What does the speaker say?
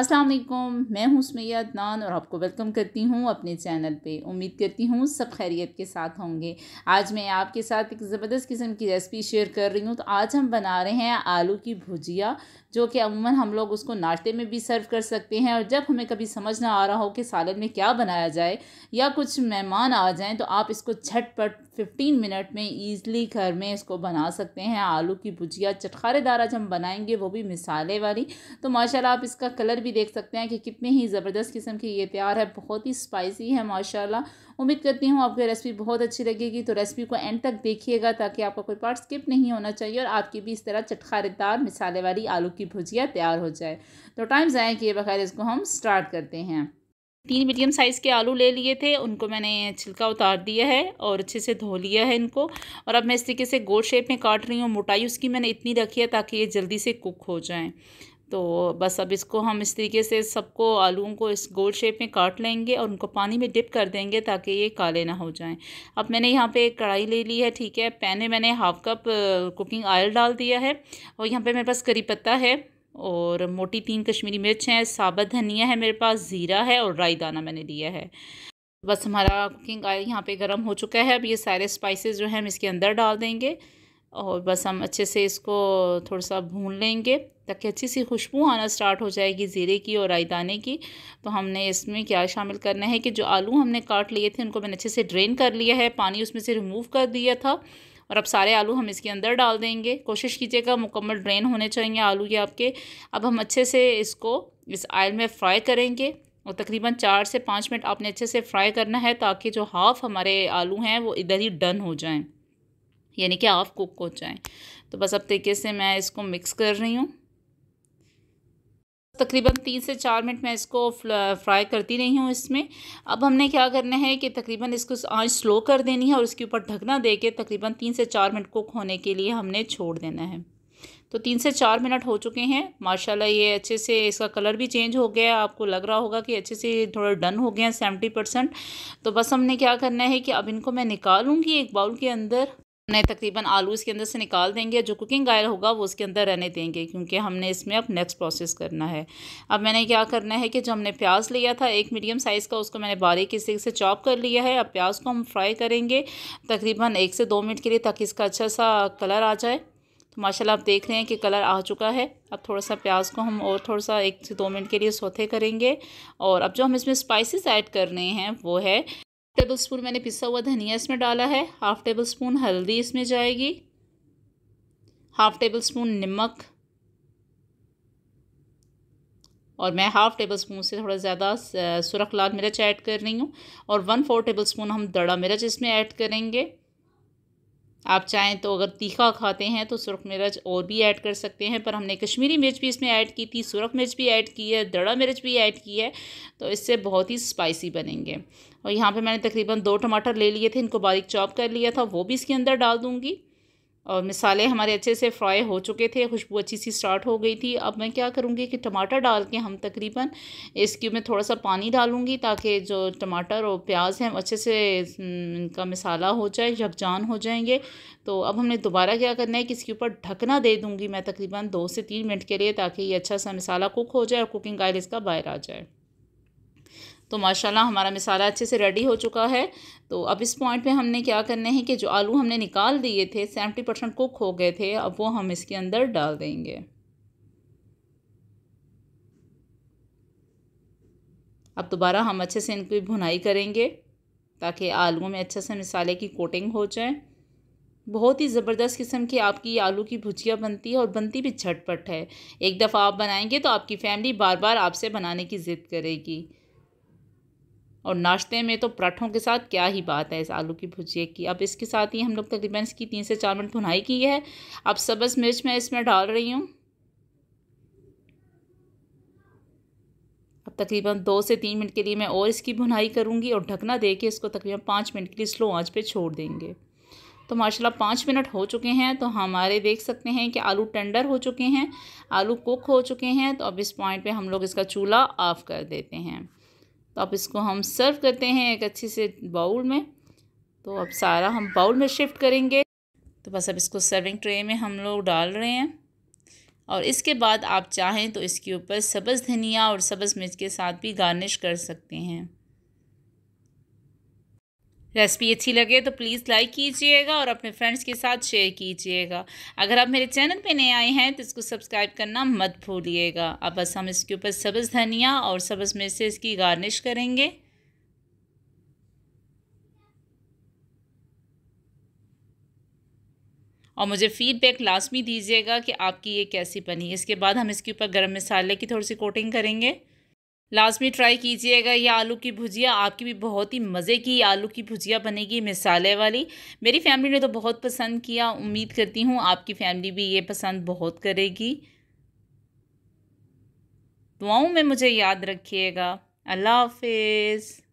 अस्सलाम वालेकुम मैं हूं सुमैया अदनान और आपको वेलकम करती हूं अपने चैनल पे उम्मीद करती हूं सब खैरियत के साथ होंगे आज मैं आपके साथ एक ज़बरदस्त किस्म की रेसिपी शेयर कर रही हूं तो आज हम बना रहे हैं आलू की भुजिया जो कि अमूमन हम लोग उसको नाश्ते में भी सर्व कर सकते हैं और जब हमें कभी समझ ना आ रहा हो कि सालन में क्या बनाया जाए या कुछ मेहमान आ जाएं तो आप इसको झटपट फिफ्टीन मिनट में ईज़िली घर में इसको बना सकते हैं आलू की भुजिया चटखारेदार आज हम बनाएंगे वो भी मिसाले वाली तो माशाल्लाह आप इसका कलर भी देख सकते हैं कि कितने ही ज़बरदस्त किस्म की ये तैयार है बहुत ही स्पाइसी है माशाल्लाह उम्मीद करती हूँ आपको रेसिपी बहुत अच्छी लगेगी तो रेसिपी को एंड तक देखिएगा ताकि आपका कोई पार्ट स्किप नहीं होना चाहिए और आपकी भी इस तरह चटखारेदार मिसाले वाली आलू की भुजिया तैयार हो जाए तो टाइम ज़ाए किए बगैर इसको हम स्टार्ट करते हैं तीन मीडियम साइज़ के आलू ले लिए थे उनको मैंने छिलका उतार दिया है और अच्छे से धो लिया है इनको और अब मैं इस तरीके से गोल शेप में काट रही हूँ मोटाई उसकी मैंने इतनी रखी है ताकि ये जल्दी से कुक हो जाएँ तो बस अब इसको हम इस तरीके से सबको आलूओं को इस गोल शेप में काट लेंगे और उनको पानी में डिप कर देंगे ताकि ये काले ना हो जाएं अब मैंने यहाँ पे कढ़ाई ले ली है ठीक है पैन में मैंने हाफ कप कुकिंग ऑयल डाल दिया है और यहाँ पे मेरे पास करी पत्ता है और मोटी तीन कश्मीरी मिर्च हैं साबत धनिया है मेरे पास ज़ीरा है और राई दाना मैंने लिया है बस हमारा कुकिंग ऑयल यहाँ पर गर्म हो चुका है अब ये सारे स्पाइसिस जो हैं हम इसके अंदर डाल देंगे और बस हम अच्छे से इसको थोड़ा सा भून लेंगे ताकि अच्छी सी खुशबू आना स्टार्ट हो जाएगी ज़ीरे की और रायदाने की तो हमने इसमें क्या शामिल करना है कि जो आलू हमने काट लिए थे उनको मैंने अच्छे से ड्रेन कर लिया है पानी उसमें से रिमूव कर दिया था और अब सारे आलू हम इसके अंदर डाल देंगे कोशिश कीजिएगा मुकम्मल ड्रेन होने चाहिए आलू ये आपके अब हम अच्छे से इसको इस आयल में फ्राई करेंगे और तकरीबन चार से पाँच मिनट आपने अच्छे से फ्राई करना है ताकि जो हाफ़ हमारे आलू हैं वो इधर ही डन हो जाएं यानी कि हाफ कुक हो जाएँ तो बस अब तरीके से मैं इसको मिक्स कर रही हूँ तकरीबन तीन से चार मिनट मैं इसको फ्राई करती रही हूँ इसमें अब हमने क्या करना है कि तकरीबन इसको आंच स्लो कर देनी है और इसके ऊपर ढकना दे के तकरीबन तीन से चार मिनट कुक होने के लिए हमने छोड़ देना है तो तीन से चार मिनट हो चुके हैं माशाल्लाह ये अच्छे से इसका कलर भी चेंज हो गया है आपको लग रहा होगा कि अच्छे से थोड़ा डन हो गया है सेवेंटी परसेंट तो बस हमने क्या करना है कि अब इनको मैं निकालूंगी एक बाउल के अंदर हमने तकरीबन आलू इसके अंदर से निकाल देंगे जो कुकिंग ऑयल होगा वो उसके अंदर रहने देंगे क्योंकि हमने इसमें अब नेक्स्ट प्रोसेस करना है अब मैंने क्या करना है कि जो हमने प्याज लिया था एक मीडियम साइज़ का उसको मैंने बारीक किसी से चॉप कर लिया है अब प्याज को हम फ्राई करेंगे तकरीबन एक से दो मिनट के लिए ताकि इसका अच्छा सा कलर आ जाए तो माशाला आप देख रहे हैं कि कलर आ चुका है अब थोड़ा सा प्याज को हम और थोड़ा सा एक से दो मिनट के लिए सोते करेंगे और अब जो हम इसमें स्पाइसिस ऐड कर रहे हैं वो है टेबल स्पून मैंने पिसा हुआ धनिया इसमें डाला है हाफ़ टेबल स्पून हल्दी इसमें जाएगी हाफ़ टेबल स्पून नमक और मैं हाफ़ टेबल स्पून से थोड़ा ज़्यादा सुरख लाल मिर्च ऐड कर रही हूँ और वन फोर टेबल स्पून हम दड़ा मिर्च इसमें ऐड करेंगे आप चाहें तो अगर तीखा खाते हैं तो सुरख मिर्च और भी ऐड कर सकते हैं पर हमने कश्मीरी मिर्च भी इसमें ऐड की थी सुरख मिर्च भी ऐड की है दड़ा मिर्च भी ऐड की है तो इससे बहुत ही स्पाइसी बनेंगे और यहाँ पे मैंने तकरीबन दो टमाटर ले लिए थे इनको बारीक चॉप कर लिया था वो भी इसके अंदर डाल दूँगी और मिसाले हमारे अच्छे से फ्राई हो चुके थे खुशबू अच्छी सी स्टार्ट हो गई थी अब मैं क्या करूँगी कि टमाटर डाल के हम तकरीबन इसके में थोड़ा सा पानी डालूँगी ताकि जो टमाटर और प्याज हैं अच्छे से इनका मिसाला हो जाए यकजान हो जाएंगे तो अब हमने दोबारा क्या करना है कि इसके ऊपर ढकना दे दूँगी मैं तकरीबन दो से तीन मिनट के लिए ताकि ये अच्छा सा मिसाला कुक हो जाए और कुकिंग ऑयल इसका बाहर आ जाए तो माशाल्लाह हमारा मिसाला अच्छे से रेडी हो चुका है तो अब इस पॉइंट पे हमने क्या करने है कि जो आलू हमने निकाल दिए थे सेवेंटी परसेंट कुक हो गए थे अब वो हम इसके अंदर डाल देंगे अब दोबारा हम अच्छे से इनकी भुनाई करेंगे ताकि आलू में अच्छे से मिसाले की कोटिंग हो जाए बहुत ही ज़बरदस्त किस्म की आपकी आलू की भुजिया बनती है और बनती भी झटपट है एक दफ़ा आप बनाएंगे तो आपकी फ़ैमिली बार बार आपसे बनाने की ज़िद करेगी और नाश्ते में तो पराठों के साथ क्या ही बात है इस आलू की भुजिया की अब इसके साथ ही हम लोग तकरीबन इसकी तीन से चार मिनट भुनाई की है अब सब्ज़ मिर्च मैं इसमें डाल रही हूँ अब तकरीबन दो से तीन मिनट के लिए मैं और इसकी भुनाई करूँगी और ढकना दे के इसको तकरीबन पाँच मिनट के लिए स्लो आँच पर छोड़ देंगे तो माशाल्लाह पाँच मिनट हो चुके हैं तो हमारे देख सकते हैं कि आलू टेंडर हो चुके हैं आलू कुक हो चुके हैं तो अब इस पॉइंट पे हम लोग इसका चूल्हा ऑफ़ कर देते हैं तो अब इसको हम सर्व करते हैं एक अच्छे से बाउल में तो अब सारा हम बाउल में शिफ्ट करेंगे तो बस अब इसको सर्विंग ट्रे में हम लोग डाल रहे हैं और इसके बाद आप चाहें तो इसके ऊपर सब्ज़ धनिया और सब्ज़ मिर्च के साथ भी गार्निश कर सकते हैं रेसिपी अच्छी लगे तो प्लीज़ लाइक कीजिएगा और अपने फ्रेंड्स के साथ शेयर कीजिएगा अगर आप मेरे चैनल पे नए आए हैं तो इसको सब्सक्राइब करना मत भूलिएगा अब बस हम इसके ऊपर सब्ज़ धनिया और सब्ज़ मिर्च से इसकी गार्निश करेंगे और मुझे फीडबैक लाजमी दीजिएगा कि आपकी ये कैसी बनी इसके बाद हम इसके ऊपर गर्म मसाले की थोड़ी सी कोटिंग करेंगे लाजमी ट्राई कीजिएगा ये आलू की भुजिया आपकी भी बहुत ही मज़े की आलू की भुजिया बनेगी मिसाले वाली मेरी फैमिली ने तो बहुत पसंद किया उम्मीद करती हूँ आपकी फैमिली भी ये पसंद बहुत करेगी दुआओं में मुझे याद रखिएगा अल्लाह हाफिज़